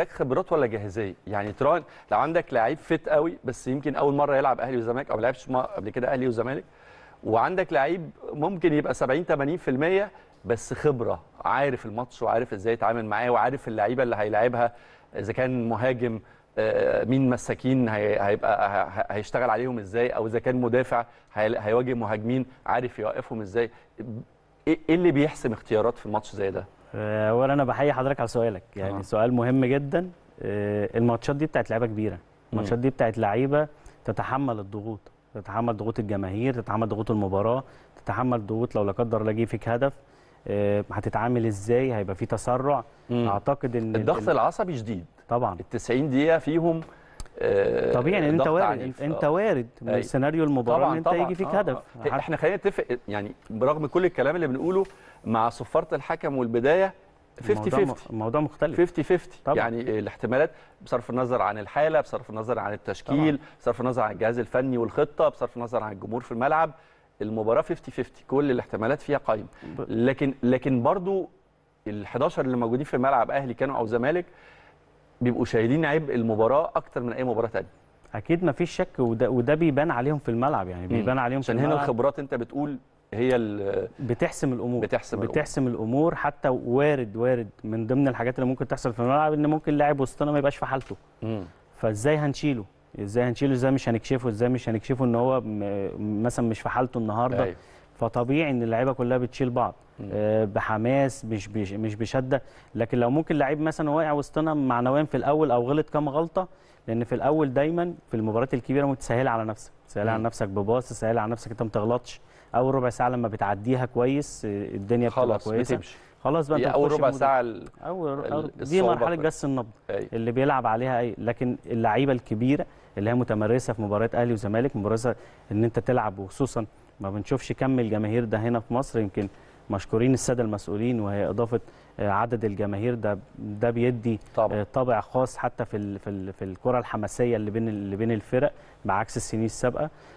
محتاج خبرات ولا جاهزيه يعني تران لو عندك لعيب فت قوي بس يمكن اول مره يلعب اهلي وزمالك او ما لعبش قبل كده اهلي وزمالك وعندك لعيب ممكن يبقى 70 80% بس خبره عارف الماتش وعارف ازاي يتعامل معاه وعارف اللعيبه اللي هيلاعبها اذا كان مهاجم آه، مين مساكين هيبقى هيشتغل عليهم ازاي او اذا كان مدافع هيواجه مهاجمين عارف يوقفهم ازاي إيه-, ايه اللي بيحسم اختيارات في الماتش زي ده؟ آه، اولا انا بحيي حضرتك على سؤالك يعني آه. سؤال مهم جدا آه، الماتشات دي بتاعت لعيبه كبيره الماتشات دي بتاعت لعيبه تتحمل الضغوط تتحمل ضغوط الجماهير تتحمل ضغوط المباراه تتحمل ضغوط لو لا قدر الله جه فيك هدف آه، هتتعامل ازاي هيبقى في تسرع مم. اعتقد ان الضغط العصبي شديد طبعا ال 90 دقيقه فيهم آه، طبيعي يعني انت وارد انت آه. وارد من سيناريو المباراه ان انت طبعًا. يجي فيك آه. هدف احنا خلينا نتفق يعني برغم كل الكلام اللي بنقوله مع صفاره الحكم والبدايه 50 50 الموضوع مختلف 50 50 طبعًا. يعني الاحتمالات بصرف النظر عن الحاله بصرف النظر عن التشكيل طبعًا. بصرف النظر عن الجهاز الفني والخطه بصرف النظر عن الجمهور في الملعب المباراه 50 50 كل الاحتمالات فيها قايمه لكن لكن برضو ال 11 اللي موجودين في الملعب اهلي كانوا او زمالك بيبقوا شايلين عبء المباراه اكتر من اي مباراه ثانيه اكيد ما فيش شك وده, وده بيبان عليهم في الملعب يعني بيبان عليهم عشان هنا الخبرات انت بتقول هي بتحسم الامور بتحسم بتحسم الأمور. الامور حتى وارد وارد من ضمن الحاجات اللي ممكن تحصل في الملعب ان ممكن لاعب وسطنا ما يبقاش في حالته فازاي هنشيله ازاي هنشيله ازاي مش هنكشفه ازاي مش هنكشفه ان هو مثلا مش في حالته النهارده أيوه. فطبيعي ان اللعيبه كلها بتشيل بعض آه، بحماس مش مش بشده لكن لو ممكن لعيب مثلا واقع وسطنا معنويا في الاول او غلط كام غلطه لان في الاول دايما في المباريات الكبيره تسهلها على نفسك سهل على نفسك بباص سهل على نفسك انت ما تغلطش اول ربع ساعه لما بتعديها كويس الدنيا بتبقى كويسه بتمشي. خلاص بقى انت اول ربع ساعه ال... اول ال... دي مرحله جس النبض أي. اللي بيلعب عليها اي لكن اللعيبه الكبيره اللي هي متمرسه في مباريات اهلي وزمالك مباراه ان انت تلعب وخصوصا ما بنشوفش كم الجماهير ده هنا في مصر يمكن مشكورين الساده المسؤولين وهي اضافه آه، عدد الجماهير ده ده بيدي طبع, آه، خاص حتى في في الكره الحماسيه اللي بين اللي بين الفرق بعكس السنين السابقه